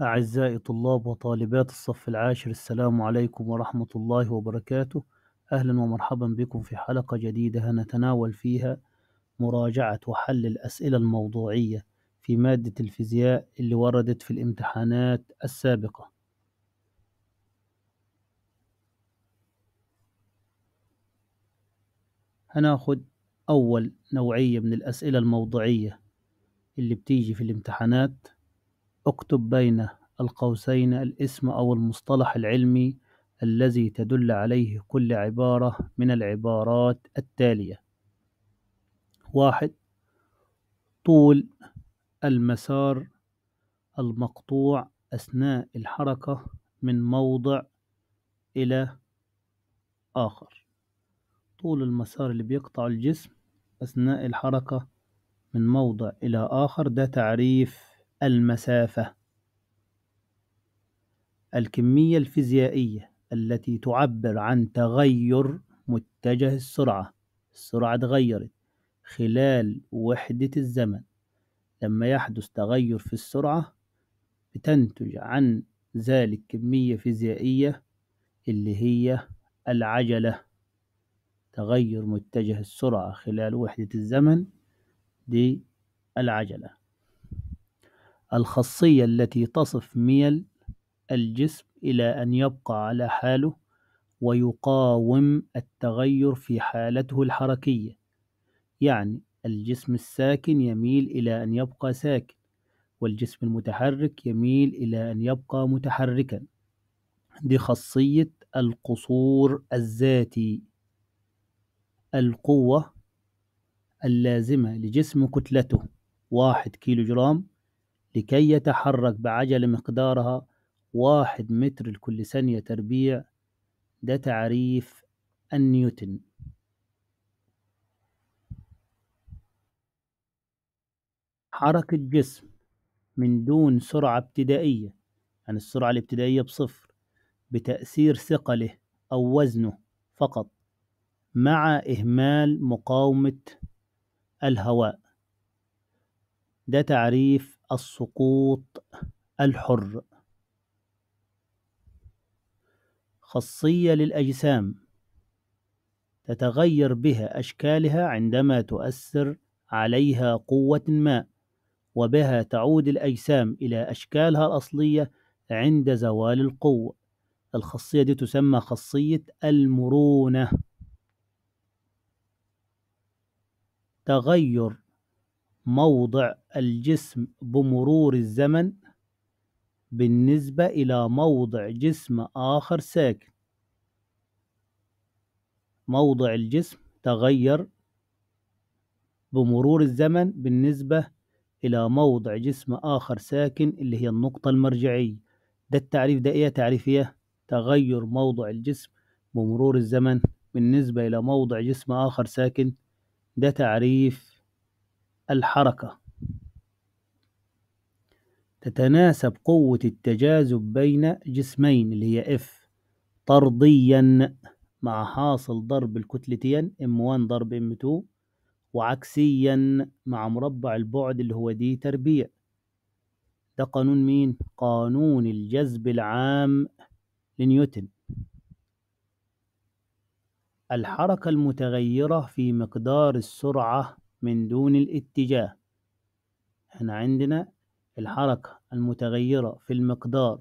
أعزائي طلاب وطالبات الصف العاشر السلام عليكم ورحمة الله وبركاته أهلا ومرحبا بكم في حلقة جديدة هنتناول فيها مراجعة وحل الأسئلة الموضوعية في مادة الفيزياء اللي وردت في الامتحانات السابقة هناخد أول نوعية من الأسئلة الموضوعية اللي بتيجي في الامتحانات اكتب بين القوسين الاسم أو المصطلح العلمي الذي تدل عليه كل عبارة من العبارات التالية: واحد طول المسار المقطوع أثناء الحركة من موضع إلى آخر طول المسار اللي بيقطعه الجسم أثناء الحركة من موضع إلى آخر ده تعريف المسافة الكمية الفيزيائية التي تعبر عن تغير متجه السرعة السرعة اتغيرت خلال وحدة الزمن لما يحدث تغير في السرعة بتنتج عن ذلك كمية فيزيائية اللي هي العجلة تغير متجه السرعة خلال وحدة الزمن دي العجلة الخاصية التي تصف ميل الجسم إلى أن يبقى على حاله ويقاوم التغير في حالته الحركية يعني الجسم الساكن يميل إلى أن يبقى ساكن والجسم المتحرك يميل إلى أن يبقى متحركا دي خاصية القصور الذاتي القوة اللازمة لجسم كتلته واحد كيلو جرام لكي يتحرك بعجلة مقدارها واحد متر لكل ثانية تربيع ده تعريف النيوتن حركة جسم من دون سرعة ابتدائية يعني السرعة الابتدائية بصفر بتأثير ثقله أو وزنه فقط مع إهمال مقاومة الهواء ده تعريف السقوط الحر خاصية للأجسام تتغير بها أشكالها عندما تؤثر عليها قوة ما وبها تعود الأجسام إلى أشكالها الأصلية عند زوال القوة الخاصية دي تسمى خاصية المرونة تغير موضع الجسم بمرور الزمن بالنسبة إلى موضع جسم آخر ساكن موضع الجسم تغير بمرور الزمن بالنسبة إلى موضع جسم آخر ساكن اللي هي النقطة المرجعية ده التعريف ده إيه تعريفية تغير موضع الجسم بمرور الزمن بالنسبة إلى موضع جسم آخر ساكن ده تعريف الحركة تتناسب قوة التجاذب بين جسمين اللي هي F طرديا مع حاصل ضرب الكتلتين M1 ضرب M2 وعكسيا مع مربع البعد اللي هو دي تربيع ده قانون مين؟ قانون الجذب العام لنيوتن الحركة المتغيرة في مقدار السرعة من دون الاتجاه احنا عندنا الحركة المتغيرة في المقدار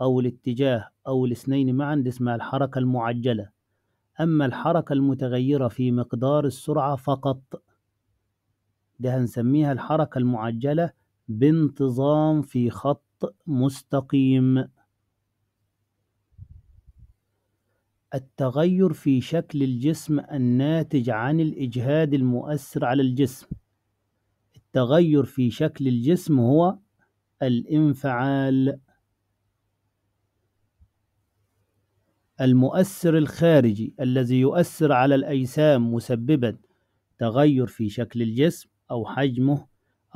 أو الاتجاه أو الاثنين معا دي اسمها الحركة المعجلة أما الحركة المتغيرة في مقدار السرعة فقط ده هنسميها الحركة المعجلة بانتظام في خط مستقيم التغير في شكل الجسم الناتج عن الإجهاد المؤثر على الجسم التغير في شكل الجسم هو الانفعال المؤثر الخارجي الذي يؤثر على الأجسام مسببا تغير في شكل الجسم أو حجمه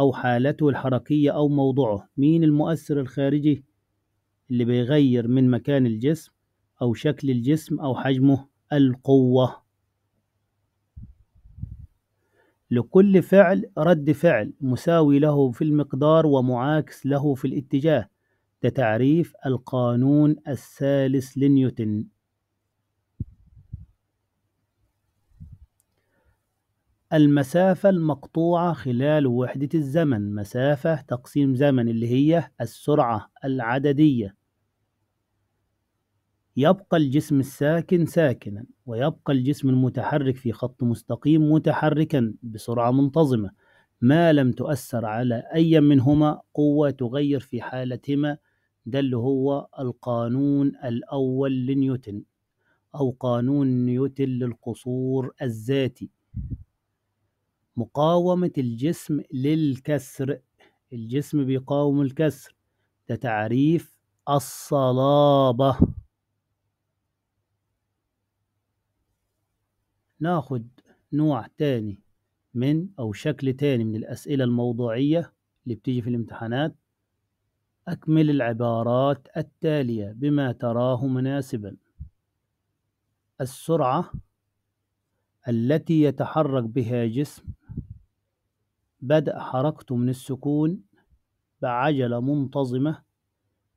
أو حالته الحركية أو موضعه مين المؤثر الخارجي اللي بيغير من مكان الجسم أو شكل الجسم أو حجمه القوة لكل فعل رد فعل مساوي له في المقدار ومعاكس له في الاتجاه ده تعريف القانون الثالث لنيوتن المسافة المقطوعة خلال وحدة الزمن مسافة تقسيم زمن اللي هي السرعة العددية يبقى الجسم الساكن ساكنا ويبقى الجسم المتحرك في خط مستقيم متحركا بسرعة منتظمة ما لم تؤثر على أي منهما قوة تغير في حالتهما ده اللي هو القانون الأول لنيوتن أو قانون نيوتن للقصور الذاتي مقاومة الجسم للكسر الجسم بيقاوم الكسر ده تعريف الصلابة ناخد نوع تاني من أو شكل تاني من الأسئلة الموضوعية اللي بتيجي في الامتحانات أكمل العبارات التالية بما تراه مناسبا السرعة التي يتحرك بها جسم بدأ حركته من السكون بعجلة منتظمة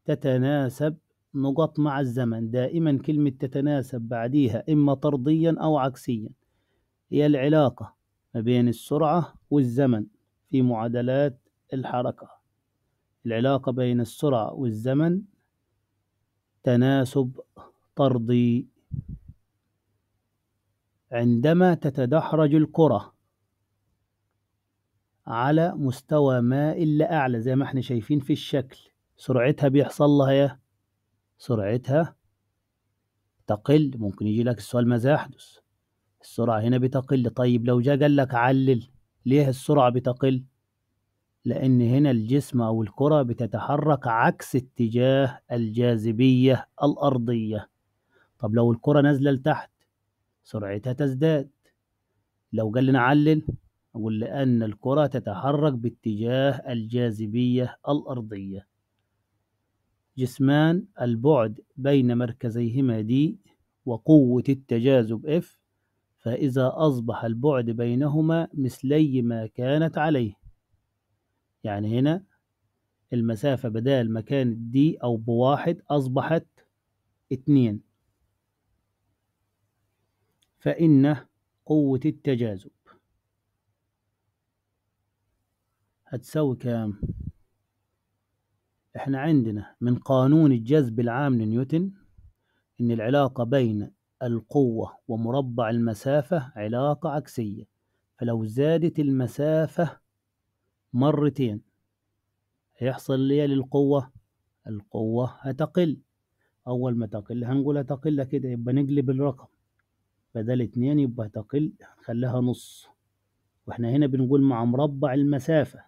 تتناسب نقط مع الزمن دائما كلمة تتناسب بعديها إما طرديا أو عكسيا هي العلاقة ما بين السرعة والزمن في معادلات الحركة العلاقة بين السرعة والزمن تناسب طردي عندما تتدحرج الكرة على مستوى مائل لأعلى أعلى زي ما احنا شايفين في الشكل سرعتها بيحصل لها إيه؟ سرعتها تقل ممكن يجي لك السؤال ماذا يحدث السرعة هنا بتقل طيب لو جاء قال لك علل ليه السرعة بتقل لأن هنا الجسم أو الكرة بتتحرك عكس اتجاه الجاذبية الأرضية طب لو الكرة نازلة لتحت سرعتها تزداد لو قال لنا علل أقول لأن الكرة تتحرك باتجاه الجاذبية الأرضية جسمان البعد بين مركزيهما دي وقوة التجاذب F فإذا أصبح البعد بينهما مثلي ما كانت عليه يعني هنا المسافة بدال ما كانت دي أو بواحد أصبحت اتنين فإن قوة التجاذب هتساوي كام؟ احنا عندنا من قانون الجذب العام لنيوتن ان العلاقة بين القوة ومربع المسافة علاقة عكسية فلو زادت المسافة مرتين هيحصل ليه للقوة القوة هتقل أول ما تقل هنقول هتقل كده يبقى نقلب الرقم بدل اتنين يبقى هتقل هنخليها نص واحنا هنا بنقول مع مربع المسافة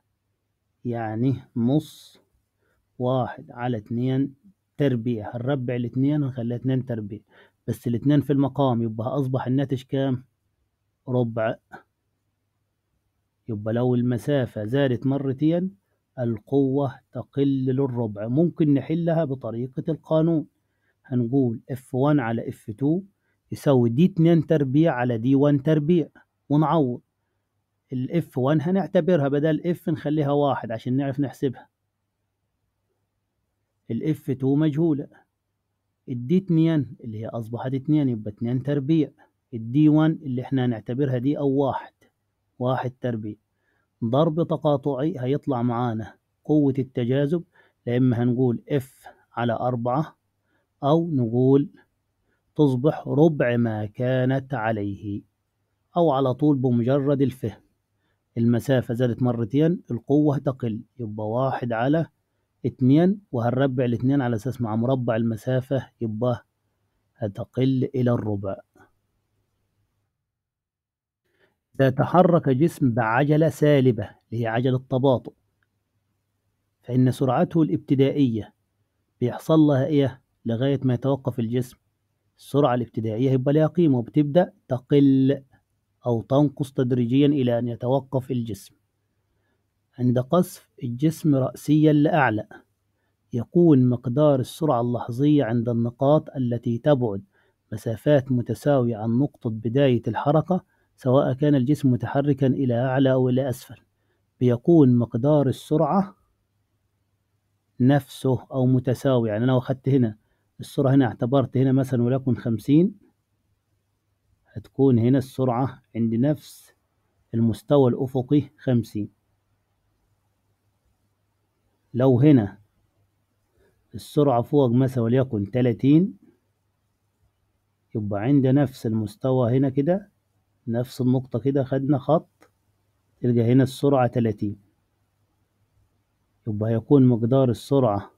يعني نص واحد على اتنين تربيع هنربع الاتنين ونخلي اتنين تربيع بس الاتنين في المقام يبقى أصبح الناتج كام؟ ربع يبقى لو المسافة زادت مرتين القوة تقل للربع ممكن نحلها بطريقة القانون هنقول F1 على F2 يساوي دي 2 تربيع على دي 1 تربيع ونعوض ال F1 هنعتبرها بدل F نخليها واحد عشان نعرف نحسبها الاف 2 مجهولة الدي 2 اللي هي أصبحت 2 يبقى 2 تربيع الدي 1 اللي احنا هنعتبرها دي أو واحد واحد تربيع ضرب تقاطعي هيطلع معانا قوة التجاذب لا إما هنقول اف على أربعة أو نقول تصبح ربع ما كانت عليه أو على طول بمجرد الفهم المسافة زادت مرتين القوة تقل يبقى واحد على اتنين وهنربع الاتنين على أساس مع مربع المسافة يبقى هتقل إلى الربع إذا تحرك جسم بعجلة سالبة اللي هي عجلة تباطؤ فإن سرعته الابتدائية بيحصل لها إيه لغاية ما يتوقف الجسم السرعة الابتدائية يبقى لها قيمة وبتبدأ تقل أو تنقص تدريجيا إلى أن يتوقف الجسم عند قصف الجسم رأسيا لأعلى يكون مقدار السرعة اللحظية عند النقاط التي تبعد مسافات متساوية عن نقطة بداية الحركة سواء كان الجسم متحركا إلى أعلى أو إلى أسفل بيكون مقدار السرعة نفسه أو متساوي يعني أنا لو أخدت هنا السرعة هنا اعتبرت هنا مثلا ولكن خمسين هتكون هنا السرعة عند نفس المستوى الأفقي خمسين لو هنا السرعة فوق مثلا وليكن تلاتين يبقى عند نفس المستوى هنا كده نفس النقطة كده خدنا خط تلقى هنا السرعة تلاتين يبقى هيكون مقدار السرعة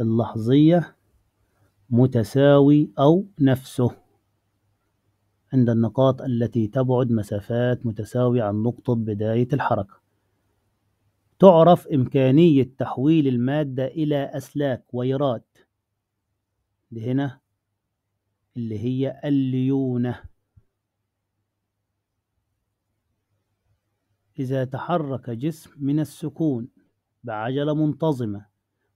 اللحظية متساوي أو نفسه عند النقاط التي تبعد مسافات متساوية عن نقطة بداية الحركة تعرف إمكانية تحويل المادة إلى أسلاك ويرات دي هنا اللي هي الليونة إذا تحرك جسم من السكون بعجلة منتظمة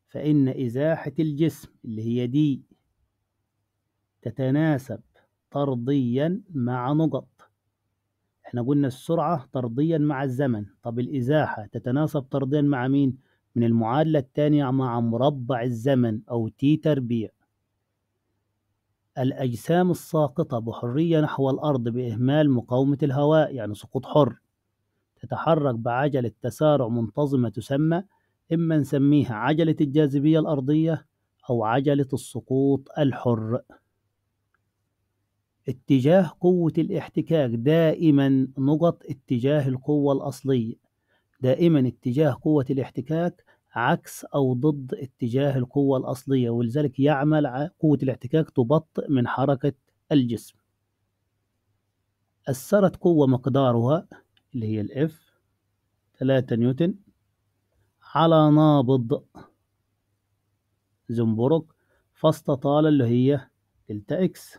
فإن إزاحة الجسم اللي هي دي تتناسب طرديا مع نقط احنا قلنا السرعة طرديا مع الزمن طب الإزاحة تتناسب طرديا مع مين؟ من المعادلة الثانية مع مربع الزمن أو تي تربيع الأجسام الساقطة بحرية نحو الأرض بإهمال مقاومة الهواء يعني سقوط حر تتحرك بعجلة تسارع منتظمة تسمى إما نسميها عجلة الجاذبية الأرضية أو عجلة السقوط الحر اتجاه قوة الاحتكاك دائما نقط اتجاه القوة الأصلية دائما اتجاه قوة الاحتكاك عكس أو ضد اتجاه القوة الأصلية ولذلك يعمل قوة الاحتكاك تبطئ من حركة الجسم أثرت قوة مقدارها اللي هي الإف 3 نيوتن على نابض زنبرك فاستطال اللي هي دلتا إكس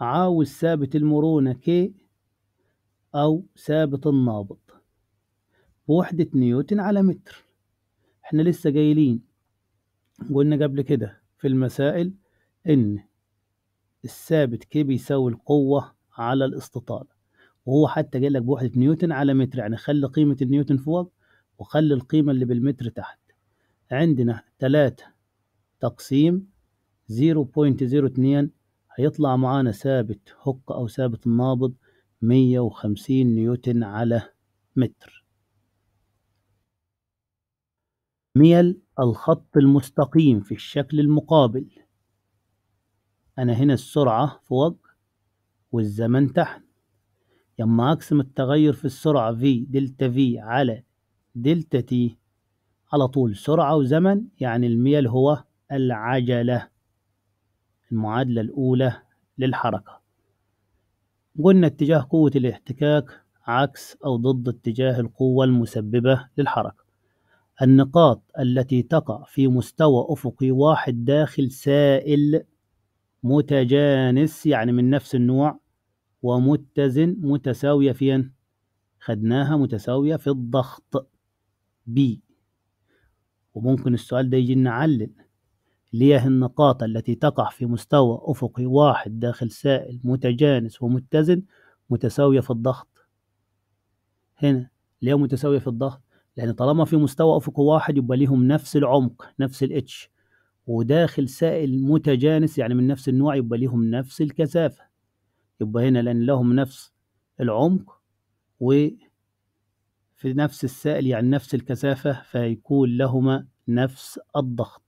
عاوز ثابت المرونة ك أو ثابت النابض بوحدة نيوتن على متر احنا لسه جايلين قلنا قبل كده في المسائل إن الثابت ك بيساوي القوة على الاستطالة وهو حتى جاي لك بوحدة نيوتن على متر يعني خلي قيمة النيوتن فوق وخلي القيمة اللي بالمتر تحت عندنا تلاتة تقسيم 0.02 هيطلع معانا ثابت هوك أو ثابت النابض مية وخمسين نيوتن على متر ميل الخط المستقيم في الشكل المقابل أنا هنا السرعة فوق والزمن تحت لما أقسم التغير في السرعة في دلتا في على دلتا تي على طول سرعة وزمن يعني الميل هو العجلة المعادلة الأولى للحركة قلنا اتجاه قوة الاحتكاك عكس أو ضد اتجاه القوة المسببة للحركة النقاط التي تقع في مستوى أفقي واحد داخل سائل متجانس يعني من نفس النوع ومتزن متساوية فين؟ خدناها متساوية في الضغط بي وممكن السؤال ده يجي نعلل ليه النقاط التي تقع في مستوى أفقي واحد داخل سائل متجانس ومتزن متساوية في الضغط هنا ليه متساوية في الضغط؟ لأن طالما في مستوى أفقي واحد يبقى ليهم نفس العمق نفس الاتش وداخل سائل متجانس يعني من نفس النوع يبقى ليهم نفس الكثافة يبقى هنا لأن لهم نفس العمق وفي نفس السائل يعني نفس الكثافة فيكون لهما نفس الضغط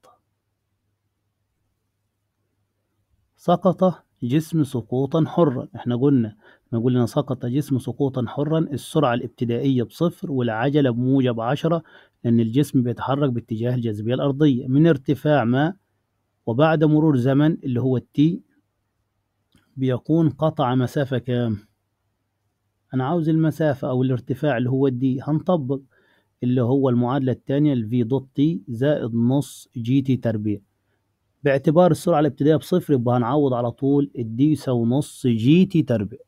سقط جسم سقوطا حرا احنا قلنا ما قلنا سقط جسم سقوطا حرا السرعة الابتدائية بصفر والعجلة بموجب عشرة لأن الجسم بيتحرك باتجاه الجاذبية الأرضية من ارتفاع ما وبعد مرور زمن اللي هو التي بيكون قطع مسافة كام؟ أنا عاوز المسافة أو الارتفاع اللي هو الدي هنطبق اللي هو المعادلة التانية الفي دوت تي زائد نص جي تي تربيع باعتبار السرعة الابتدائية بصفر يبقى هنعوض على طول الدي يساوي نص جي تي تربيع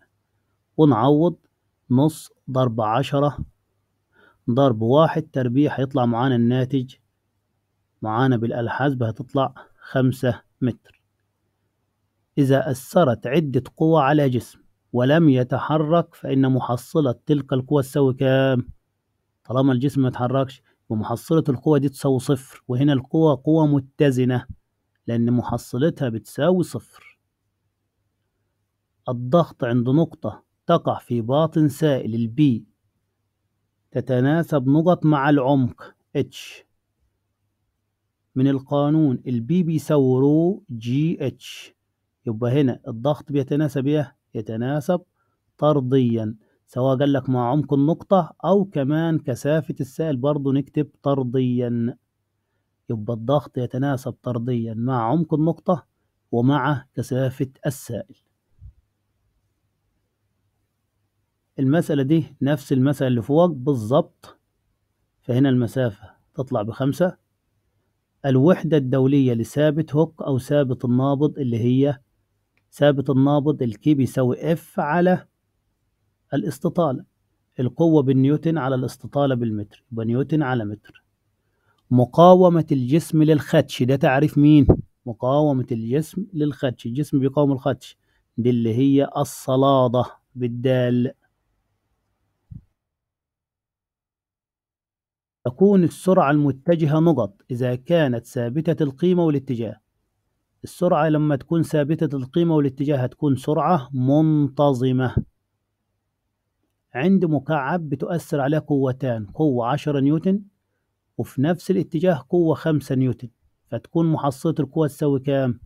ونعوض نص ضرب عشرة ضرب واحد تربيع هيطلع معانا الناتج معانا بالألحاز هتطلع خمسة متر إذا أثرت عدة قوى على جسم ولم يتحرك فإن محصلة تلك القوى تساوي كام؟ طالما الجسم ما يتحركش ومحصلة القوى دي تساوي صفر وهنا القوى قوة متزنة لأن محصلتها بتساوي صفر الضغط عند نقطة تقع في باطن سائل البي تتناسب نقط مع العمق H من القانون البي بيساوي رو جي اتش يبقى هنا الضغط بيتناسب ايه؟ يتناسب طرديا سواء قال لك مع عمق النقطة أو كمان كثافة السائل برضه نكتب طرديا يبقى الضغط يتناسب طرديا مع عمق النقطة ومع كثافة السائل المسألة دي نفس المسألة اللي فوق بالظبط فهنا المسافة تطلع بخمسة الوحدة الدولية لثابت هوك أو ثابت النابض اللي هي ثابت النابض الكي بيساوي اف على الاستطالة القوة بالنيوتن على الاستطالة بالمتر يبقى نيوتن على متر مقاومة الجسم للخدش ده تعريف مين؟ مقاومة الجسم للخدش الجسم بيقاوم الخدش دي اللي هي الصلادة بالدال تكون السرعة المتجهة نقط إذا كانت ثابتة القيمة والاتجاه السرعة لما تكون ثابتة القيمة والاتجاه هتكون سرعة منتظمة عند مكعب بتؤثر عليه قوتان قوة 10 نيوتن وفي نفس الاتجاه قوة خمسة نيوتن فتكون محصلة القوة تساوي كام؟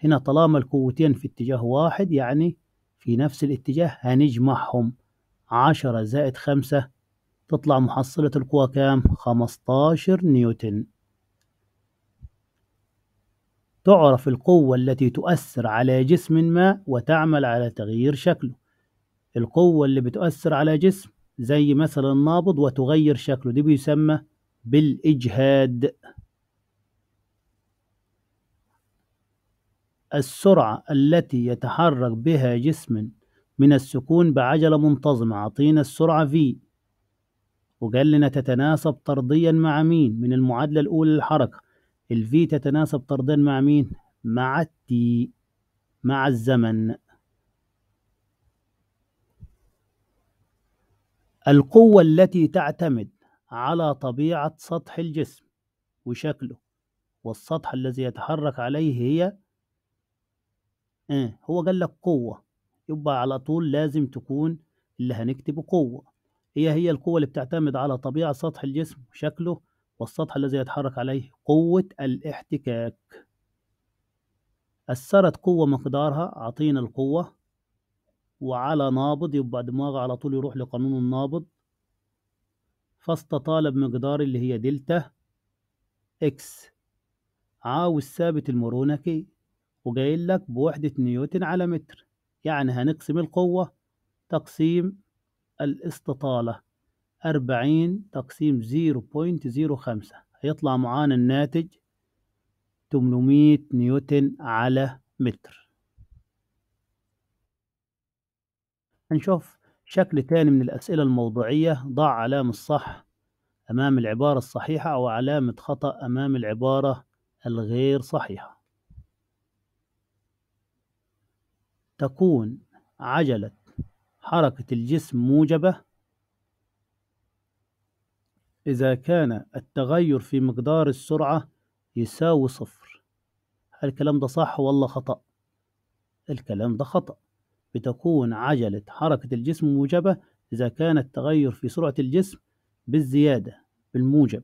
هنا طالما القوتين في اتجاه واحد يعني في نفس الاتجاه هنجمعهم عشرة زائد خمسة تطلع محصلة القوة كام؟ خمستاشر نيوتن تعرف القوة التي تؤثر على جسم ما وتعمل على تغيير شكله القوة اللي بتؤثر على جسم زي مثلا النابض وتغير شكله دي بيسمى بالإجهاد السرعة التي يتحرك بها جسم من السكون بعجلة منتظمة عطينا السرعة V وقال لنا تتناسب طرديا مع مين من المعادلة الأولى للحركة الفي تتناسب طرديا مع مين مع التي مع الزمن القوة التي تعتمد على طبيعة سطح الجسم وشكله والسطح الذي يتحرك عليه هي آه هو قال لك قوة يبقى على طول لازم تكون اللي هنكتبه قوة هي هي القوة اللي بتعتمد على طبيعة سطح الجسم وشكله والسطح الذي يتحرك عليه قوة الاحتكاك أثرت قوة مقدارها عطينا القوة وعلى نابض يبقى دماغ على طول يروح لقانون النابض فاستطال بمقدار اللي هي دلتا اكس عاوز ثابت كي وقايل لك بوحدة نيوتن على متر يعني هنقسم القوة تقسيم الاستطالة أربعين تقسيم زيرو بوينت زيرو خمسة هيطلع معانا الناتج تمنمية نيوتن على متر هنشوف شكل تاني من الأسئلة الموضوعية ضع علامة صح أمام العبارة الصحيحة أو علامة خطأ أمام العبارة الغير صحيحة تكون عجلة حركة الجسم موجبة إذا كان التغير في مقدار السرعة يساوي صفر الكلام ده صح ولا خطأ الكلام ده خطأ بتكون عجلة حركة الجسم موجبة إذا كان التغير في سرعة الجسم بالزيادة بالموجب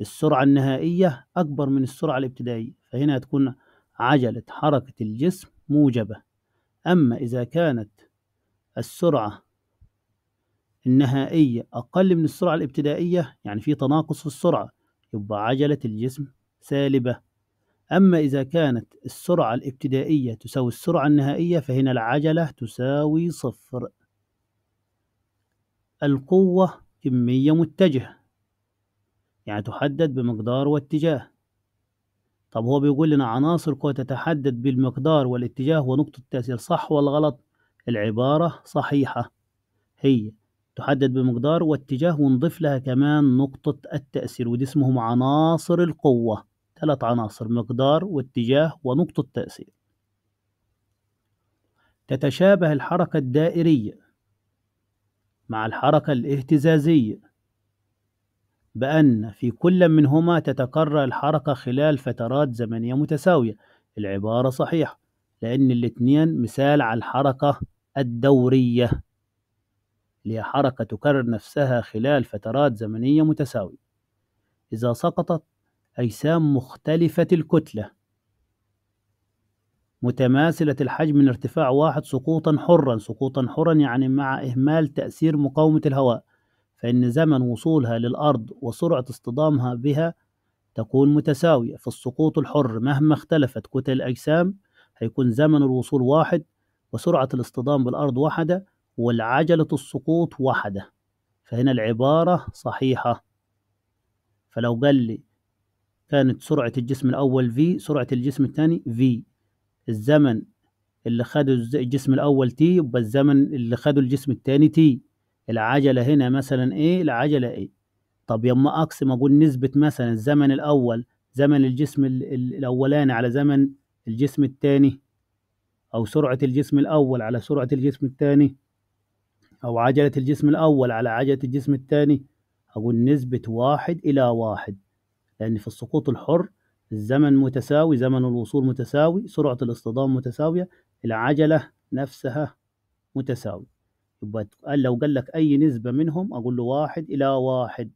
السرعة النهائية أكبر من السرعة الابتدائية فهنا هتكون عجلة حركة الجسم موجبة أما إذا كانت السرعة النهائية أقل من السرعة الابتدائية يعني في تناقص في السرعة يبقى عجلة الجسم سالبة أما إذا كانت السرعة الابتدائية تساوي السرعة النهائية فهنا العجلة تساوي صفر القوة كمية متجهة يعني تحدد بمقدار واتجاه طب هو بيقول لنا عناصر قوة تتحدد بالمقدار والاتجاه ونقطة التأثير صح ولا غلط العبارة صحيحة هي تحدد بمقدار واتجاه ونضيف لها كمان نقطة التأثير ودي اسمهم عناصر القوة ثلاث عناصر مقدار واتجاه ونقطة تأثير تتشابه الحركة الدائرية مع الحركة الاهتزازية بأن في كل منهما تتكرر الحركة خلال فترات زمنية متساوية العبارة صحيحة لأن الاثنين مثال على الحركة الدورية اللي هي حركة تكرر نفسها خلال فترات زمنية متساوية إذا سقطت أجسام مختلفة الكتلة متماثلة الحجم من ارتفاع واحد سقوطا حرا سقوطا حرا يعني مع إهمال تأثير مقاومة الهواء فإن زمن وصولها للأرض وسرعة اصطدامها بها تكون متساوية في السقوط الحر مهما اختلفت كتل الأجسام هيكون زمن الوصول واحد وسرعة الاصطدام بالأرض واحدة والعجلة السقوط واحدة فهنا العبارة صحيحة فلو قال لي كانت سرعة الجسم الأول V سرعة الجسم الثاني V الزمن اللي خده الجسم الأول T يبقى الزمن اللي خده الجسم الثاني T العجلة هنا مثلا إيه العجلة إيه طب يما أقسم أقول نسبة مثلا الزمن الأول زمن الجسم الأولاني على زمن الجسم الثاني أو سرعة الجسم الأول على سرعة الجسم الثاني أو عجلة الجسم الأول على عجلة الجسم الثاني أقول نسبة واحد إلى واحد لأن في السقوط الحر الزمن متساوي زمن الوصول متساوي سرعة الاصطدام متساوية العجلة نفسها متساوي يبقى لو قال لك أي نسبة منهم أقول له واحد إلى واحد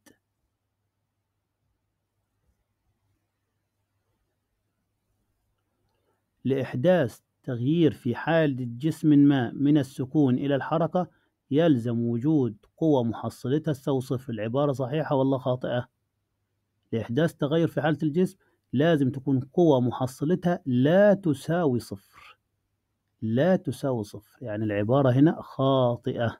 لإحداث تغيير في حالة جسم ما من السكون إلى الحركة يلزم وجود قوى محصلتها استوصف العبارة صحيحة ولا خاطئة لإحداث تغير في حالة الجسم لازم تكون قوة محصلتها لا تساوي صفر لا تساوي صفر يعني العبارة هنا خاطئة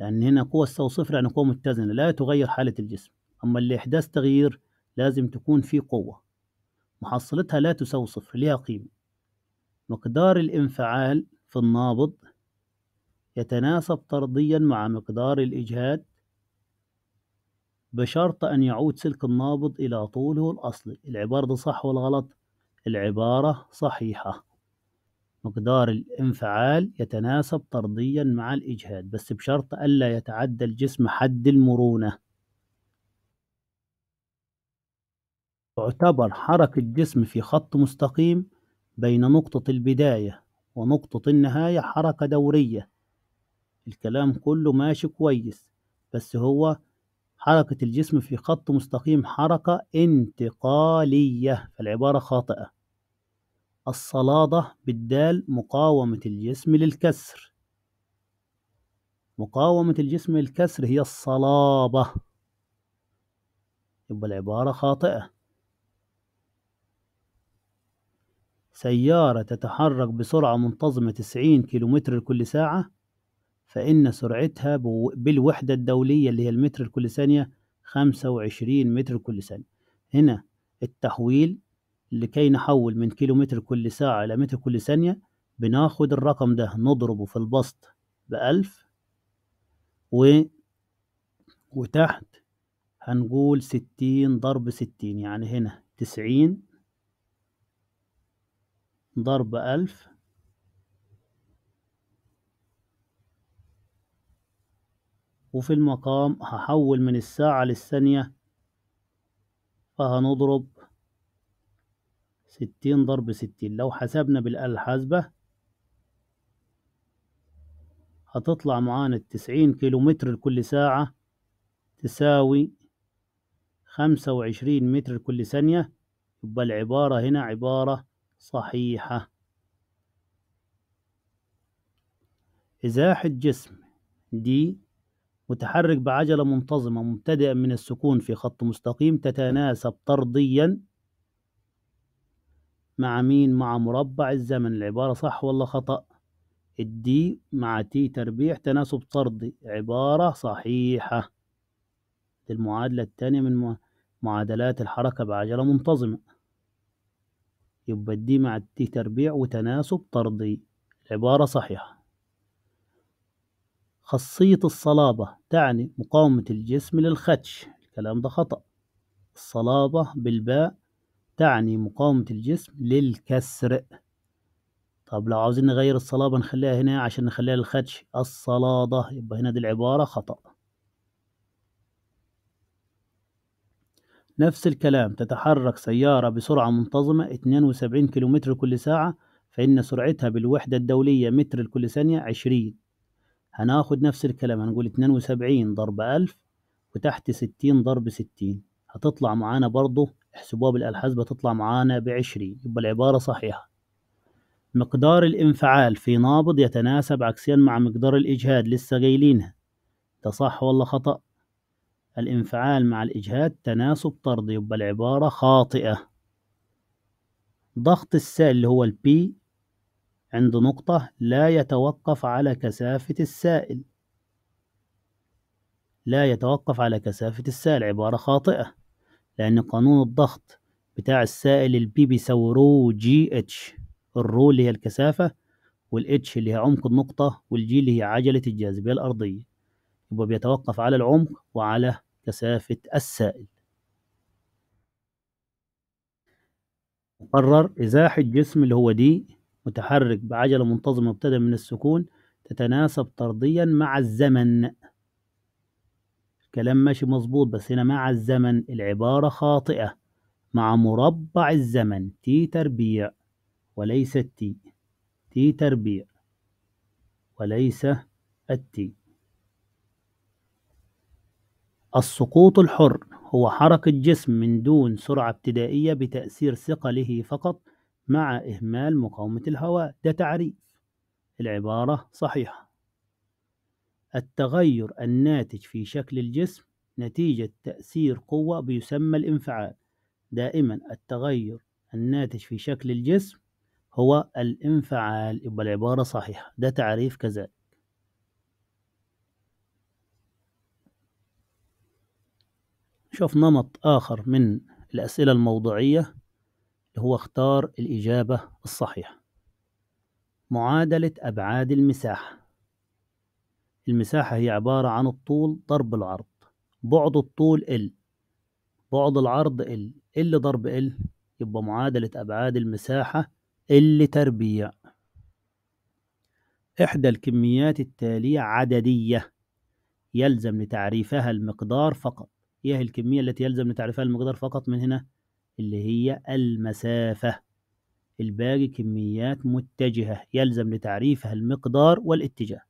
لأن هنا قوة تساوي صفر يعني قوة متزنة لا تغير حالة الجسم أما لإحداث تغيير لازم تكون في قوة محصلتها لا تساوي صفر ليها قيمة مقدار الانفعال في النابض يتناسب طرديا مع مقدار الإجهاد بشرط أن يعود سلك النابض إلى طوله الأصلي العبارة دي صح ولا غلط؟ العبارة صحيحة مقدار الانفعال يتناسب طرديا مع الإجهاد بس بشرط ألا يتعدى الجسم حد المرونة تعتبر حركة الجسم في خط مستقيم بين نقطة البداية ونقطة النهاية حركة دورية الكلام كله ماشي كويس بس هو حركة الجسم في خط مستقيم حركة انتقالية فالعبارة خاطئة الصلادة بالدال مقاومة الجسم للكسر مقاومة الجسم للكسر هي الصلابة يبقى العبارة خاطئة سيارة تتحرك بسرعة منتظمة 90 كيلومتر لكل ساعة فإن سرعتها بالوحدة الدولية اللي هي المتر كل ثانية 25 متر كل ثانية هنا التحويل لكي نحول من كيلومتر كل ساعة إلى متر كل ثانية بناخد الرقم ده نضربه في البسط بألف و وتحت هنقول ستين ضرب ستين يعني هنا تسعين ضرب ألف وفي المقام هحول من الساعة للثانية فهنضرب ستين ضرب ستين لو حسبنا بالآلة الحاسبة هتطلع معانا التسعين كيلومتر لكل ساعة تساوي خمسة وعشرين متر لكل ثانية يبقى العبارة هنا عبارة صحيحة إزاحة جسم دي متحرك بعجلة منتظمة مبتدئا من السكون في خط مستقيم تتناسب طرديا مع مين مع مربع الزمن العبارة صح ولا خطأ الدي مع تي تربيع تناسب طردي عبارة صحيحة المعادلة الثانية من معادلات الحركة بعجلة منتظمة يبقى الدي مع التي تربيع وتناسب طردي عبارة صحيحة خاصية الصلابة تعني مقاومة الجسم للخدش الكلام ده خطأ الصلابة بالباء تعني مقاومة الجسم للكسر طب لو عاوزين نغير الصلابة نخليها هنا عشان نخليها للخدش الصلادة يبقى هنا دي العبارة خطأ نفس الكلام تتحرك سيارة بسرعة منتظمة 72 كيلومتر كل ساعة فإن سرعتها بالوحدة الدولية متر لكل ثانية 20 هناخد نفس الكلام هنقول اتنين وسبعين ضرب ألف وتحت ستين ضرب ستين هتطلع معانا برضه احسبوها بالالحاز بتطلع معانا بعشرين يبقى العبارة صحيحة مقدار الانفعال في نابض يتناسب عكسيا مع مقدار الإجهاد لسه جايلينها ده صح ولا خطأ الانفعال مع الإجهاد تناسب طردي يبقى العبارة خاطئة ضغط السائل اللي هو البي عند نقطة لا يتوقف على كثافة السائل لا يتوقف على كثافة السائل عبارة خاطئة لأن قانون الضغط بتاع السائل البي بيساوي رو جي اتش الرو اللي هي الكثافة والاتش اللي هي عمق النقطة والجي اللي هي عجلة الجاذبية الأرضية يبقى بيتوقف على العمق وعلى كثافة السائل قرر إزاحة الجسم اللي هو دي متحرك بعجلة منتظمة مبتدأ من السكون تتناسب طرديا مع الزمن الكلام ماشي مظبوط بس هنا مع الزمن العبارة خاطئة مع مربع الزمن تي تربيع وليس التي تي تربيع وليس التي السقوط الحر هو حركة جسم من دون سرعة ابتدائية بتأثير ثقله فقط مع إهمال مقاومة الهواء ده تعريف العبارة صحيحة التغير الناتج في شكل الجسم نتيجة تأثير قوة بيسمى الانفعال دائما التغير الناتج في شكل الجسم هو الانفعال يبقى العبارة صحيحة ده تعريف كذلك شوف نمط آخر من الأسئلة الموضوعية هو اختار الإجابة الصحيحة معادلة أبعاد المساحة المساحة هي عبارة عن الطول ضرب العرض بعد الطول ال بعد العرض ال ال ضرب ال يبقى معادلة أبعاد المساحة ال تربيع إحدى الكميات التالية عددية يلزم لتعريفها المقدار فقط هي إيه الكمية التي يلزم لتعريفها المقدار فقط من هنا اللي هي المسافة الباقي كميات متجهة يلزم لتعريفها المقدار والاتجاه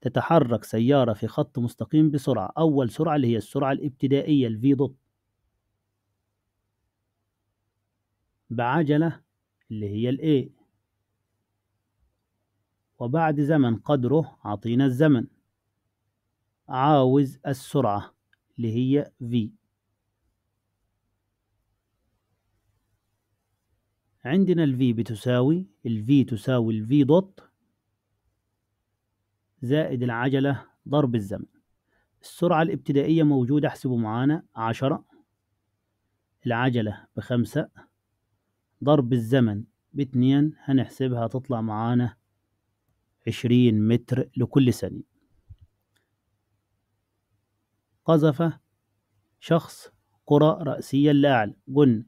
تتحرك سيارة في خط مستقيم بسرعة أول سرعة اللي هي السرعة الابتدائية الفي دوت بعجلة اللي هي الاي وبعد زمن قدره عطينا الزمن عاوز السرعة اللي هي في عندنا ال بتساوي ال تساوي ال دوت زائد العجلة ضرب الزمن السرعة الابتدائية موجودة احسبوا معانا عشرة العجلة بخمسة ضرب الزمن باتنين هنحسبها تطلع معانا عشرين متر لكل ثانية قذف شخص كرة رأسيا لأعلى قلنا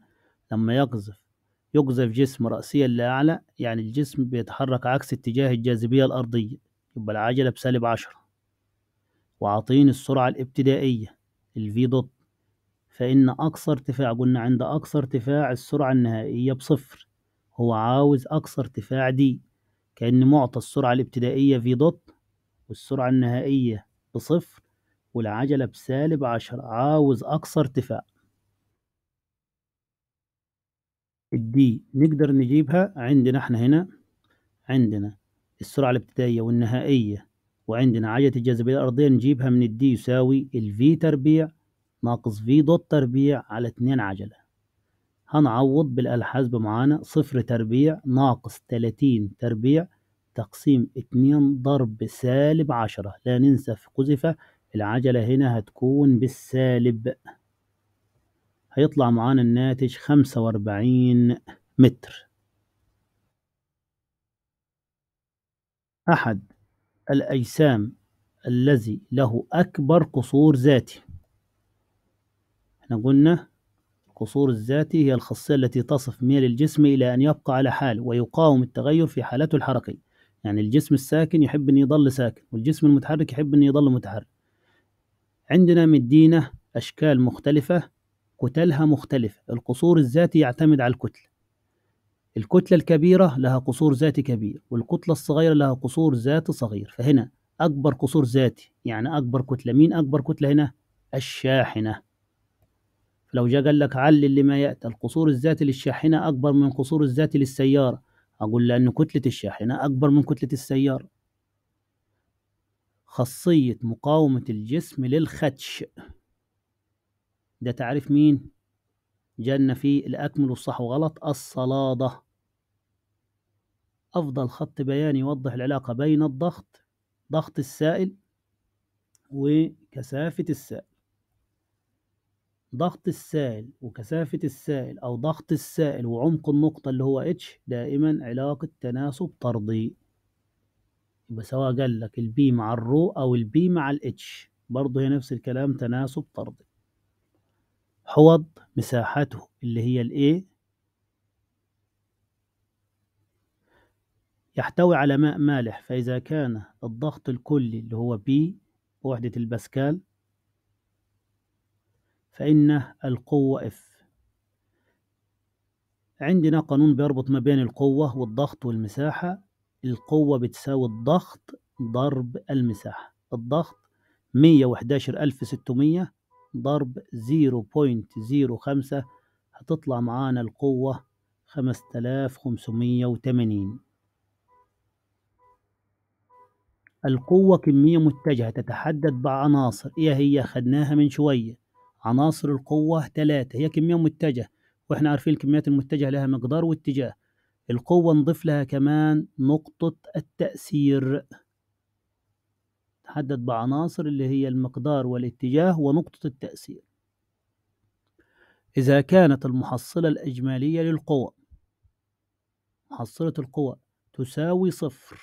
لما يقذف يقذف جسم رأسيا لأعلى يعني الجسم بيتحرك عكس اتجاه الجاذبية الأرضية يبقى العجلة بسالب عشرة وعطين السرعة الابتدائية الفي دوت فإن أقصى ارتفاع قلنا عند أقصى ارتفاع السرعة النهائية بصفر هو عاوز أقصى ارتفاع دي كأن معطى السرعة الابتدائية في دوت والسرعة النهائية بصفر والعجلة بسالب عشرة عاوز أقصى ارتفاع الدي نقدر نجيبها عندنا احنا هنا عندنا السرعة الابتدائية والنهائية وعندنا عجلة الجاذبية الأرضية نجيبها من الدي يساوي الفي تربيع ناقص في دوت تربيع على اتنين عجلة هنعوض بالآلة الحاسبة معانا صفر تربيع ناقص تلاتين تربيع تقسيم اتنين ضرب سالب عشرة لا ننسى في قذفة العجلة هنا هتكون بالسالب هيطلع معانا الناتج خمسة وأربعين متر أحد الأجسام الذي له أكبر قصور ذاتي احنا قلنا القصور الذاتي هي الخاصية التي تصف ميل الجسم إلى أن يبقى على حال ويقاوم التغير في حالته الحركية يعني الجسم الساكن يحب أن يضل ساكن والجسم المتحرك يحب أن يضل متحرك عندنا مدينا أشكال مختلفة كتلها مختلفة القصور الذاتي يعتمد على الكتلة الكتلة الكبيرة لها قصور ذاتي كبير والكتلة الصغيرة لها قصور ذاتي صغير فهنا أكبر قصور ذاتي يعني أكبر كتلة مين أكبر كتلة هنا؟ الشاحنة فلو جاء قال لك علل لما يأتي القصور الذاتي للشاحنة أكبر من قصور الذاتي للسيارة أقول لأن كتلة الشاحنة أكبر من كتلة السيارة خاصية مقاومة الجسم للخدش ده تعريف مين جالنا فيه الأكمل الصح وغلط الصلادة أفضل خط بيان يوضح العلاقة بين الضغط ضغط السائل وكثافة السائل ضغط السائل وكثافة السائل أو ضغط السائل وعمق النقطة اللي هو اتش دائما علاقة تناسب طردي يبقى سواء قال لك البي مع الرو أو البي مع الاتش برضه هي نفس الكلام تناسب طردي حوض مساحته اللي هي الاي يحتوي على ماء مالح فإذا كان الضغط الكلي اللي هو بي بوحدة الباسكال فإن القوة اف عندنا قانون بيربط ما بين القوة والضغط والمساحة القوة بتساوي الضغط ضرب المساحة الضغط 111600 ضرب 0.05 هتطلع معانا القوة 5580 القوة كمية متجهة تتحدد بعناصر إيه هي خدناها من شوية عناصر القوة ثلاثة هي كمية متجهة وإحنا عارفين الكميات المتجهة لها مقدار واتجاه القوة نضيف لها كمان نقطة التأثير تحدد بعناصر اللي هي المقدار والاتجاه ونقطة التأثير إذا كانت المحصلة الإجمالية للقوى محصلة القوى تساوي صفر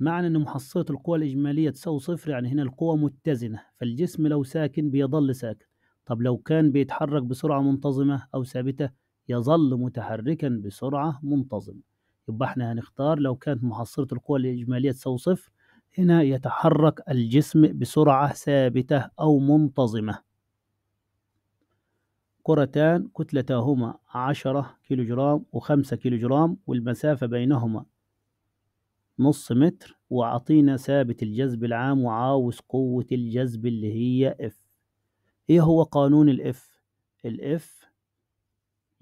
معنى أن محصلة القوى الإجمالية تساوي صفر يعني هنا القوى متزنة فالجسم لو ساكن بيظل ساكن طب لو كان بيتحرك بسرعة منتظمة أو ثابتة يظل متحركا بسرعة منتظمة يبقى احنا هنختار لو كانت محصلة القوى الإجمالية تساوي صفر هنا يتحرك الجسم بسرعة ثابتة أو منتظمة كرتان كتلتاهما عشرة كيلو جرام وخمسة كيلو جرام والمسافة بينهما نص متر وعطينا ثابت الجذب العام وعاوز قوة الجذب اللي هي اف ايه هو قانون الاف الاف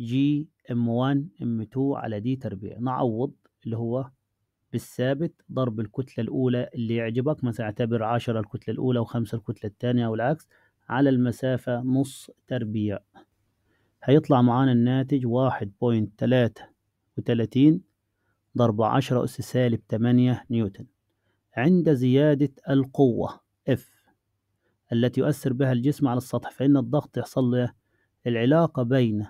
جي ام 1 ام 2 على دي تربيع نعوض اللي هو بالثابت ضرب الكتلة الأولى اللي يعجبك مثلا اعتبر عشرة الكتلة الأولى وخمسة الكتلة الثانية أو العكس على المسافة نص تربيع هيطلع معانا الناتج واحد بوينت تلاتة وتلاتين ضرب عشرة أس سالب تمانية نيوتن عند زيادة القوة F التي يؤثر بها الجسم على السطح فإن الضغط يحصل له العلاقة بين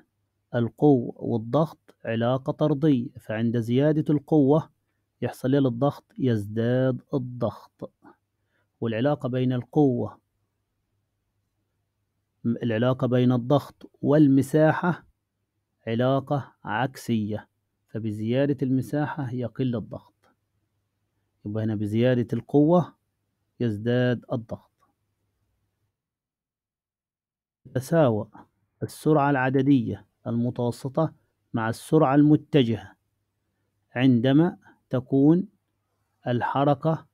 القوة والضغط علاقة طردية فعند زيادة القوة يحصل لي الضغط يزداد الضغط والعلاقة بين القوة العلاقة بين الضغط والمساحة علاقة عكسية فبزيادة المساحة يقل الضغط يبقى هنا بزيادة القوة يزداد الضغط تساوى السرعة العددية المتوسطة مع السرعة المتجهة عندما تكون الحركة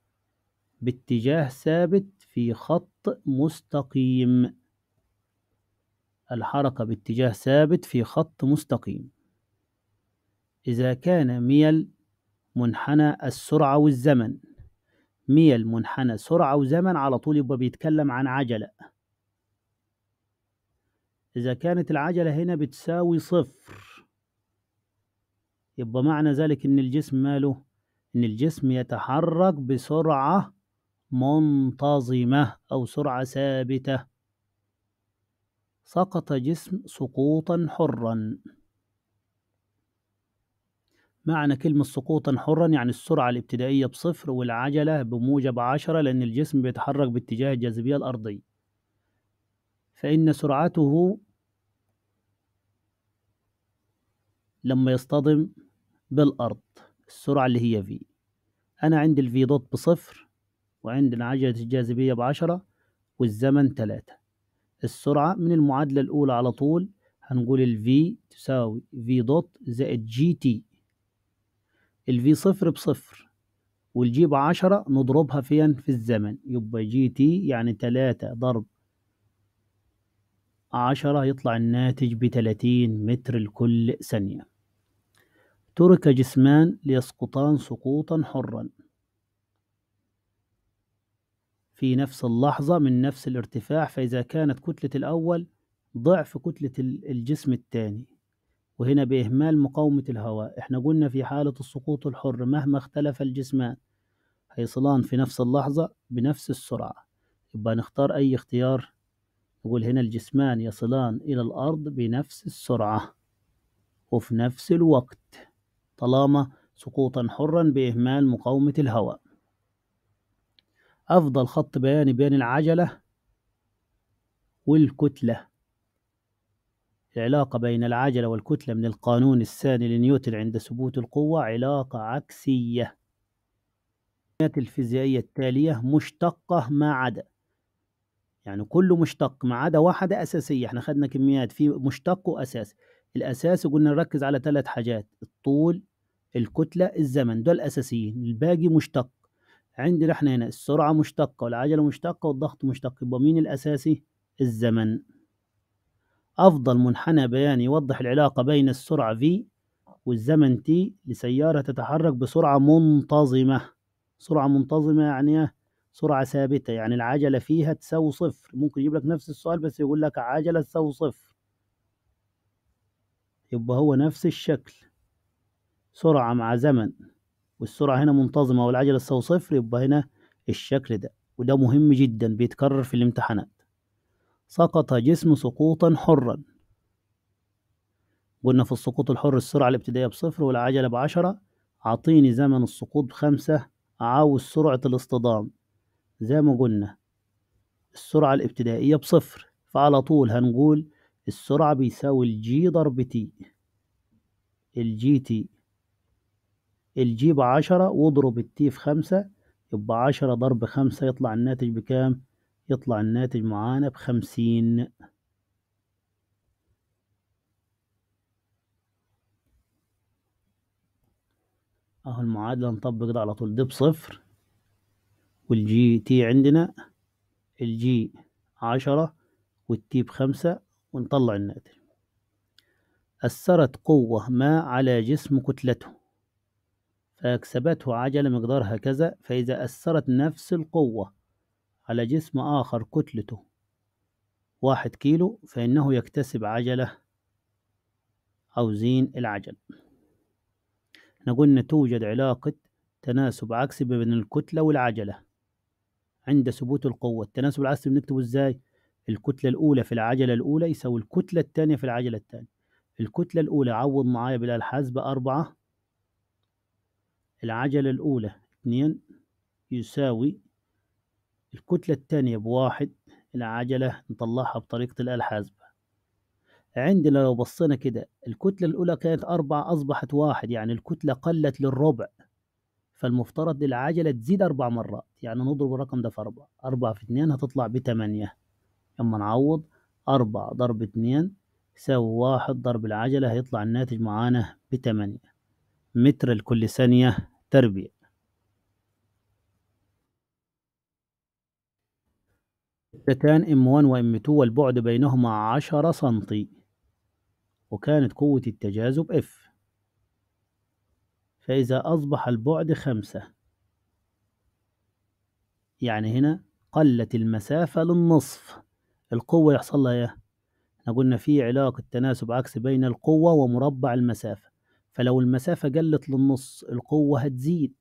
باتجاه ثابت في خط مستقيم الحركة باتجاه ثابت في خط مستقيم إذا كان ميل منحنى السرعة والزمن ميل منحنى سرعة وزمن على طول يبقى بيتكلم عن عجلة إذا كانت العجلة هنا بتساوي صفر يبقى معنى ذلك إن الجسم ماله إن الجسم يتحرك بسرعة منتظمة أو سرعة ثابتة سقط جسم سقوطا حرا معنى كلمة سقوطا حرا يعني السرعة الابتدائية بصفر والعجلة بموجب عشرة لأن الجسم بيتحرك باتجاه الجاذبية الأرضية فإن سرعته لما يصطدم بالأرض السرعة اللي هي في أنا عندي الفي دوت بصفر وعندنا عجلة الجاذبية بعشرة والزمن تلاتة السرعة من المعادلة الأولى على طول هنقول الفي تساوي في دوت زائد جي تي الفي صفر بصفر والجي بعشرة نضربها فين في الزمن يبقى جي تي يعني تلاتة ضرب عشرة يطلع الناتج بتلاتين متر لكل ثانية ترك جسمان ليسقطان سقوطا حرا في نفس اللحظة من نفس الارتفاع فإذا كانت كتلة الأول ضعف كتلة الجسم الثاني وهنا بإهمال مقاومة الهواء احنا قلنا في حالة السقوط الحر مهما اختلف الجسمان هيصلان في نفس اللحظة بنفس السرعة يبقى نختار أي اختيار نقول هنا الجسمان يصلان إلى الأرض بنفس السرعة وفي نفس الوقت طالما سقوطا حرا بإهمال مقاومة الهواء أفضل خط بياني بين العجلة والكتلة العلاقة بين العجلة والكتلة من القانون الثاني لنيوتن عند ثبوت القوة علاقة عكسية الفيزيائية التالية مشتقة ما عدا يعني كل مشتق ما عدا واحدة أساسية احنا خدنا كميات في مشتق وأساس الأساس وقلنا نركز على ثلاث حاجات الطول الكتلة الزمن دول أساسيين الباقي مشتق عندنا احنا هنا السرعة مشتقة والعجلة مشتقة والضغط مشتق يبقى مين الأساسي؟ الزمن أفضل منحنى بيان يوضح العلاقة بين السرعة v والزمن t لسيارة تتحرك بسرعة منتظمة سرعة منتظمة يعني إيه؟ سرعة ثابتة يعني العجلة فيها تساوي صفر ممكن يجيب لك نفس السؤال بس يقول لك عجلة تساوي صفر يبقى هو نفس الشكل سرعة مع زمن والسرعة هنا منتظمة والعجلة تساوي صفر يبقى هنا الشكل ده وده مهم جدا بيتكرر في الامتحانات سقط جسم سقوطا حرا قلنا في السقوط الحر السرعة الابتدائية بصفر والعجلة بعشرة أعطيني زمن السقوط بخمسة عاوز سرعة الاصطدام زي ما قلنا السرعة الابتدائية بصفر فعلى طول هنقول السرعة بيساوي الجي ضرب تي الجي تي الجي بعشرة واضرب التي في خمسة يبقى عشرة ضرب خمسة يطلع الناتج بكام؟ يطلع الناتج معانا بخمسين اهو المعادلة نطبق ده على طول دي بصفر والجي تي عندنا الجي عشرة والتي بخمسة ونطلع الناتج أثرت قوة ما على جسم كتلته فأكسبته عجلة مقدارها كذا فإذا أثرت نفس القوة على جسم آخر كتلته واحد كيلو فإنه يكتسب عجلة أو زين العجل احنا قلنا توجد علاقة تناسب عكسي بين الكتلة والعجلة عند ثبوت القوة التناسب العكسي بنكتبه ازاي الكتلة الأولى في العجلة الأولى يساوي الكتلة الثانية في العجلة الثانية الكتلة الأولى عوض معايا بالألحاز بأربعة العجلة الأولى اثنين يساوي الكتلة الثانية بواحد العجلة نطلعها بطريقة الحاسبة عندنا لو بصينا كده الكتلة الأولى كانت أربعة أصبحت واحد يعني الكتلة قلت للربع فالمفترض العجلة تزيد أربع مرات يعني نضرب الرقم ده في أربعة أربعة في اتنين هتطلع بتمانية أما نعوض أربعة ضرب اتنين يساوي واحد ضرب العجلة هيطلع الناتج معانا بتمانية متر لكل ثانية التربية شتان M1 وام 2 والبعد بينهما عشرة سنتي وكانت قوة التجاذب F فإذا أصبح البعد خمسة يعني هنا قلت المسافة للنصف القوة يحصل لها ايه؟ احنا قلنا في علاقة تناسب عكس بين القوة ومربع المسافة فلو المسافة قلت للنص القوة هتزيد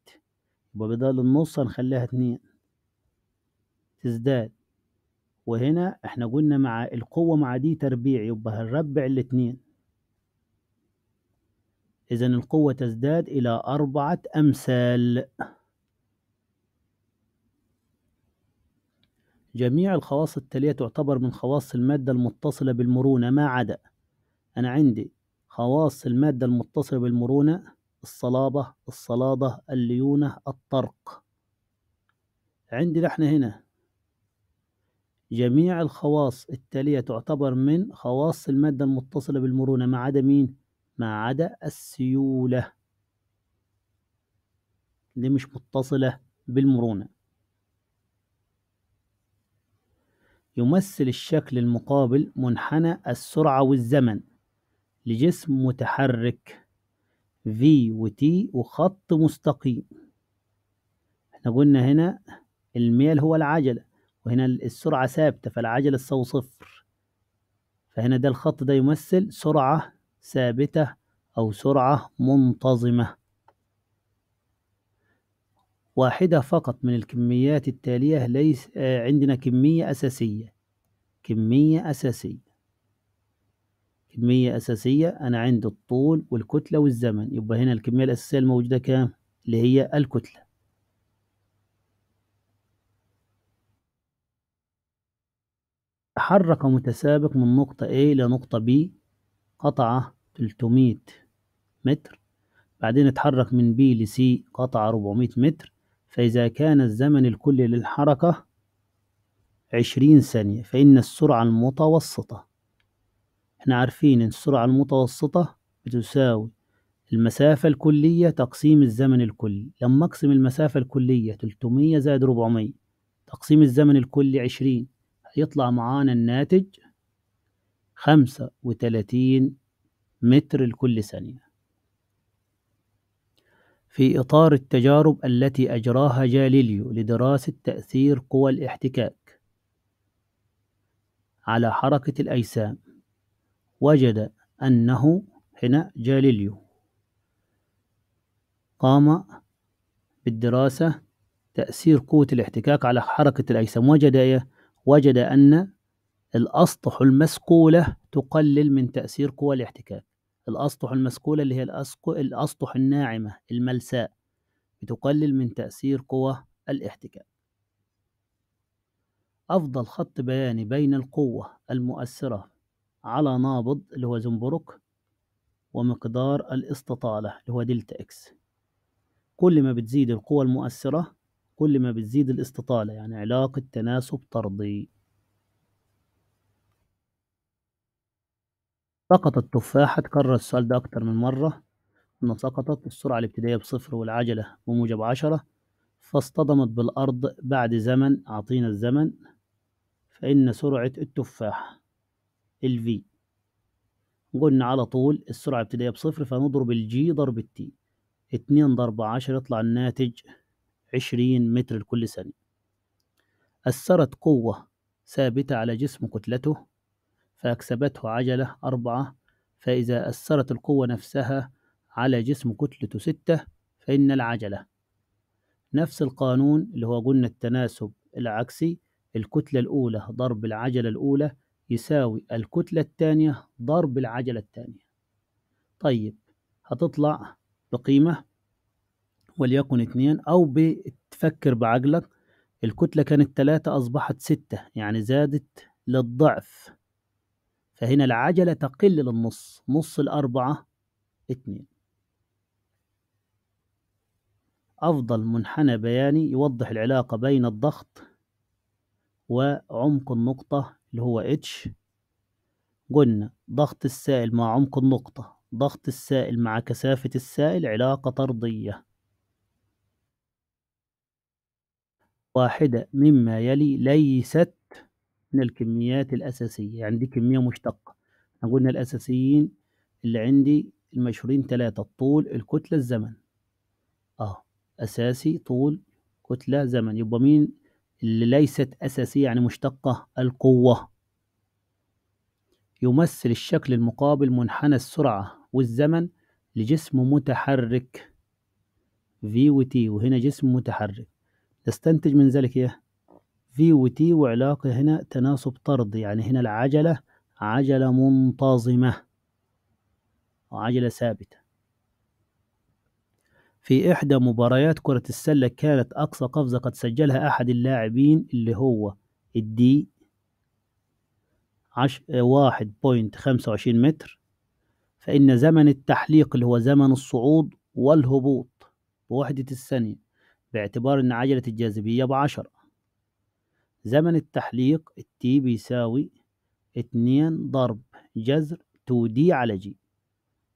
يبقى بدل النص هنخليها اتنين تزداد وهنا احنا قلنا مع القوة مع دي تربيع يبقى هنربع الاتنين إذا القوة تزداد إلى أربعة أمثال جميع الخواص التالية تعتبر من خواص المادة المتصلة بالمرونة ما عدا أنا عندي خواص المادة المتصلة بالمرونة الصلابة الصلادة الليونة الطرق عندنا احنا هنا جميع الخواص التالية تعتبر من خواص المادة المتصلة بالمرونة ما عدا مين؟ ما عدا السيولة اللي مش متصلة بالمرونة يمثل الشكل المقابل منحنى السرعة والزمن لجسم متحرك V و T وخط مستقيم احنا قلنا هنا الميل هو العجلة وهنا السرعة ثابتة فالعجلة تساوي صفر فهنا ده الخط ده يمثل سرعة ثابتة أو سرعة منتظمة واحدة فقط من الكميات التالية ليس آه، عندنا كمية أساسية كمية أساسية كمية أساسية أنا عندي الطول والكتلة والزمن يبقى هنا الكمية الأساسية الموجودة كام اللي هي الكتلة تحرك متسابق من نقطة A إلى نقطة B قطعة 300 متر بعدين اتحرك من B ل C قطعة 400 متر فإذا كان الزمن الكلي للحركة 20 ثانية فإن السرعة المتوسطة احنا عارفين ان السرعة المتوسطة بتساوي المسافة الكلية تقسيم الزمن الكلي لما أقسم المسافة الكلية 300 زائد 400 تقسيم الزمن الكلي 20 هيطلع معانا الناتج 35 متر لكل ثانية في إطار التجارب التي أجراها جاليليو لدراسة تأثير قوى الاحتكاك على حركة الأجسام وجد أنه هنا جاليليو قام بالدراسة تأثير قوة الاحتكاك على حركة الأجسام وجد إيه؟ وجد أن الأسطح المسقولة تقلل من تأثير قوى الاحتكاك الأسطح المسقولة اللي هي الأسطح الناعمة الملساء بتقلل من تأثير قوى الاحتكاك أفضل خط بياني بين القوة المؤثرة على نابض اللي هو زنبرك ومقدار الاستطالة اللي هو دلتا إكس كل ما بتزيد القوى المؤثرة كل ما بتزيد الاستطالة يعني علاقة تناسب طردي سقطت التفاحة تكرر السؤال ده أكتر من مرة إن سقطت السرعة الابتدائية بصفر والعجلة بموجب عشرة فاصطدمت بالأرض بعد زمن أعطينا الزمن فإن سرعة التفاحة الفي قلنا على طول السرعة ابتدائية بصفر فنضرب الجي ضرب التي اتنين ضرب عشرة يطلع الناتج عشرين متر لكل ثانية أثرت قوة ثابتة على جسم كتلته فأكسبته عجلة أربعة فإذا أثرت القوة نفسها على جسم كتلته ستة فإن العجلة نفس القانون اللي هو قلنا التناسب العكسي الكتلة الأولى ضرب العجلة الأولى يساوي الكتلة الثانية ضرب العجلة الثانية طيب هتطلع بقيمة وليكن اتنين أو بتفكر بعقلك الكتلة كانت تلاتة أصبحت ستة يعني زادت للضعف فهنا العجلة تقل للنص نص الأربعة اتنين أفضل منحنى بياني يوضح العلاقة بين الضغط وعمق النقطة اللي هو اتش قلنا ضغط السائل مع عمق النقطة ضغط السائل مع كثافة السائل علاقة طردية واحدة مما يلي ليست من الكميات الأساسية يعني دي كمية مشتقة احنا قلنا الأساسيين اللي عندي المشهورين ثلاثة الطول الكتلة الزمن اه أساسي طول كتلة زمن يبقى مين اللي ليست أساسية يعني مشتقة القوة يمثل الشكل المقابل منحنى السرعة والزمن لجسم متحرك V و T وهنا جسم متحرك نستنتج من ذلك إيه؟ V و T وعلاقة هنا تناسب طرد يعني هنا العجلة عجلة منتظمة وعجلة ثابتة في إحدى مباريات كرة السلة كانت أقصى قفزة قد سجلها أحد اللاعبين اللي هو الدي عش... واحد بوينت خمسة وعشرين متر فإن زمن التحليق اللي هو زمن الصعود والهبوط بوحدة الثانية باعتبار إن عجلة الجاذبية بعشرة زمن التحليق التي بيساوي اتنين ضرب جذر تو دي على جي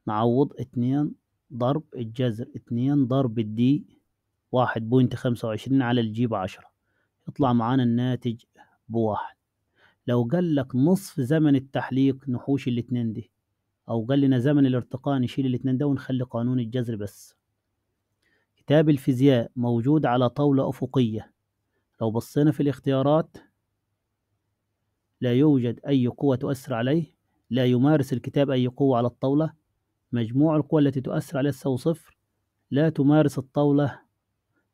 نعوض اتنين ضرب الجذر اتنين ضرب الدي واحد بوينت خمسة وعشرين على الجيب عشرة يطلع معانا الناتج بواحد لو قال لك نصف زمن التحليق نحوش الاتنين دي أو قال لنا زمن الارتقاء نشيل الاتنين ده ونخلي قانون الجذر بس كتاب الفيزياء موجود على طاولة أفقية لو بصينا في الاختيارات لا يوجد أي قوة تؤثر عليه لا يمارس الكتاب أي قوة على الطاولة مجموع القوى التي تؤثر على السو صفر لا تمارس الطاولة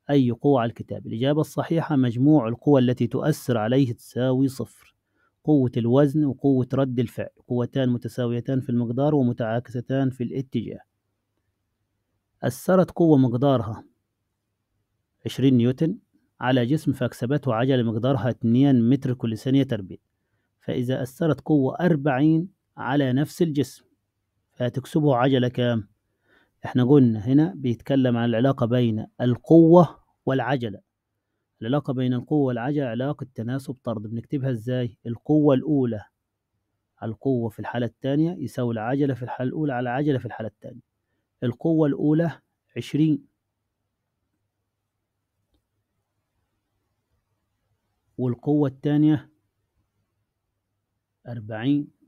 أي قوة على الكتاب الإجابة الصحيحة مجموع القوى التي تؤثر عليه تساوي صفر قوة الوزن وقوة رد الفعل قوتان متساويتان في المقدار ومتعاكستان في الاتجاه أثرت قوة مقدارها 20 نيوتن على جسم فأكسبته عجلة مقدارها 2 متر كل ثانية تربيع فإذا أثرت قوة 40 على نفس الجسم فتكسبه عجلة كام احنا قلنا هنا بيتكلم عن العلاقة بين القوة والعجلة العلاقة بين القوة والعجلة علاقة تناسب طرد بنكتبها ازاي القوة الأولى على القوة في الحالة الثانية يساوي العجلة في الحالة الأولى على العجلة في الحالة الثانية القوة الأولى عشرين والقوة الثانية أربعين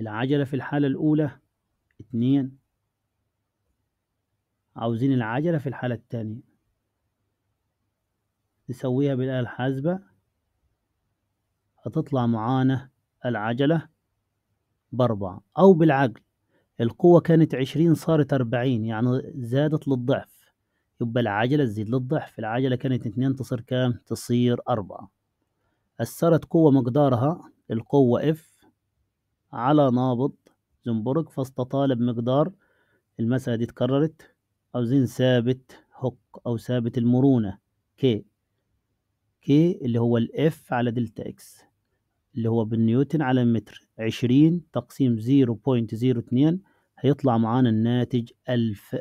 العجلة في الحالة الأولى اتنين عاوزين العجلة في الحالة التانية نسويها بالآلة الحاسبة هتطلع معانا العجلة بأربعة أو بالعقل القوة كانت عشرين صارت أربعين يعني زادت للضعف يبقى العجلة تزيد للضعف العجلة كانت اتنين تصير كام تصير أربعة أثرت قوة مقدارها القوة اف على نابض زنبرك فاستطال بمقدار المسألة دي اتكررت زين ثابت هوك أو ثابت المرونة كي كي اللي هو الاف على دلتا اكس اللي هو بالنيوتن على متر عشرين تقسيم زيرو بوينت زيرو اتنين هيطلع معانا الناتج ألف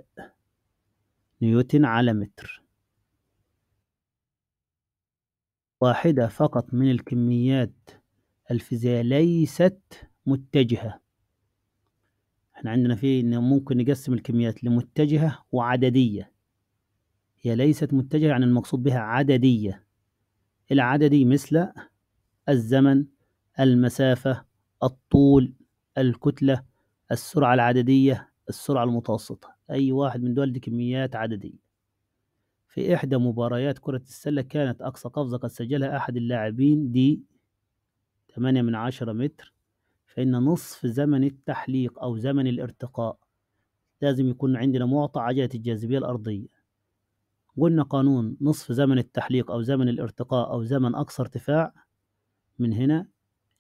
نيوتن على متر واحدة فقط من الكميات الفيزياء ليست متجهة احنا عندنا في انه ممكن نقسم الكميات لمتجهة وعددية هي ليست متجهة يعني المقصود بها عددية العددي مثل الزمن المسافة الطول الكتلة السرعة العددية السرعة المتوسطة أي واحد من دول دي كميات عددية في إحدى مباريات كرة السلة كانت أقصى قفزة قد سجلها أحد اللاعبين دي 8 من 10 متر فإن نصف زمن التحليق أو زمن الارتقاء لازم يكون عندنا معطى عجلة الجاذبية الأرضية قلنا قانون نصف زمن التحليق أو زمن الارتقاء أو زمن أقصى ارتفاع من هنا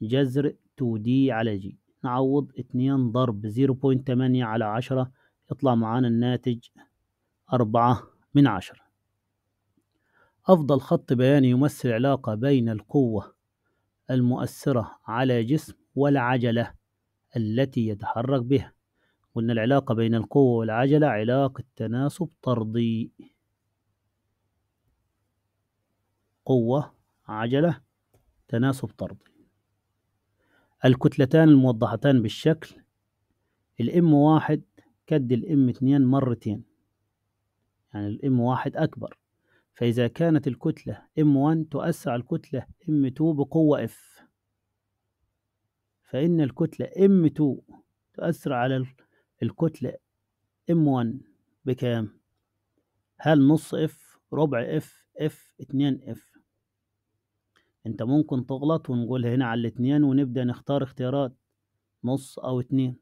جذر 2D على G نعوض 2 ضرب 0.8 على 10 يطلع معانا الناتج 4 من 10 أفضل خط بياني يمثل علاقة بين القوة المؤثرة على جسم والعجلة التي يتحرك بها قلنا العلاقة بين القوة والعجلة علاقة تناسب طردي قوة عجلة تناسب طردي الكتلتان الموضحتان بالشكل الام واحد كد الام اتنين مرتين يعني الام واحد أكبر فإذا كانت الكتله ام وان تؤسع الكتله ام تو بقوة اف فإن الكتلة M2 تؤثر على الكتلة M1 بكام؟ هل نص F ربع F F 2 F انت ممكن تغلط ونقول هنا على الاتنين ونبدأ نختار اختيارات نص أو اتنين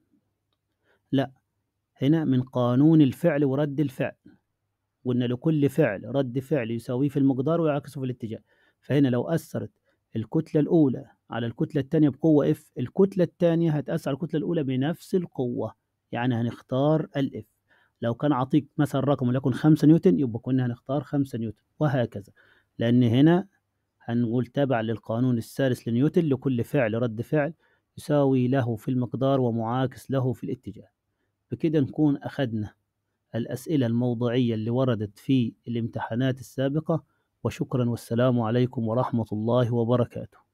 لا هنا من قانون الفعل ورد الفعل وإن لكل فعل رد فعل يساويه في المقدار ويعكسه في الاتجاه فهنا لو أثرت الكتلة الأولى على الكتلة الثانية بقوة F الكتلة الثانية هتقاس على الكتلة الأولى بنفس القوة يعني هنختار ال F لو كان عطيك مثلا رقم وليكن 5 نيوتن يبقى كنا هنختار 5 نيوتن وهكذا لأن هنا هنقول تابع للقانون الثالث لنيوتن لكل فعل رد فعل يساوي له في المقدار ومعاكس له في الاتجاه بكده نكون أخدنا الأسئلة الموضعية اللي وردت في الامتحانات السابقة وشكرا والسلام عليكم ورحمة الله وبركاته